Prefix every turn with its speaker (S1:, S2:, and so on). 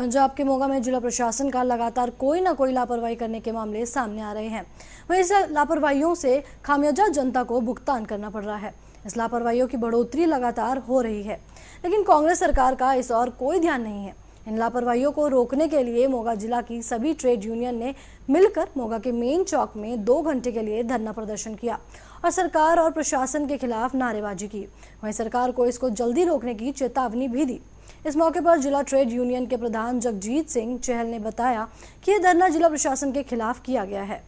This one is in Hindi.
S1: पंजाब के मोगा में जिला प्रशासन का लगातार कोई ना कोई लापरवाही करने के मामले सामने आ रहे हैं वहीं इस लापरवाही से खामियाजा जनता को भुगतान करना पड़ रहा है इस लापरवाही की बढ़ोतरी लगातार हो रही है लेकिन कांग्रेस सरकार का इस और कोई ध्यान नहीं है इन लापरवाही को रोकने के लिए मोगा जिला की सभी ट्रेड यूनियन ने मिलकर मोगा के मेन चौक में दो घंटे के लिए धरना प्रदर्शन किया और सरकार और प्रशासन के खिलाफ नारेबाजी की वहीं सरकार को इसको जल्दी रोकने की चेतावनी भी दी इस मौके पर जिला ट्रेड यूनियन के प्रधान जगजीत सिंह चहल ने बताया कि यह धरना जिला प्रशासन के खिलाफ किया गया है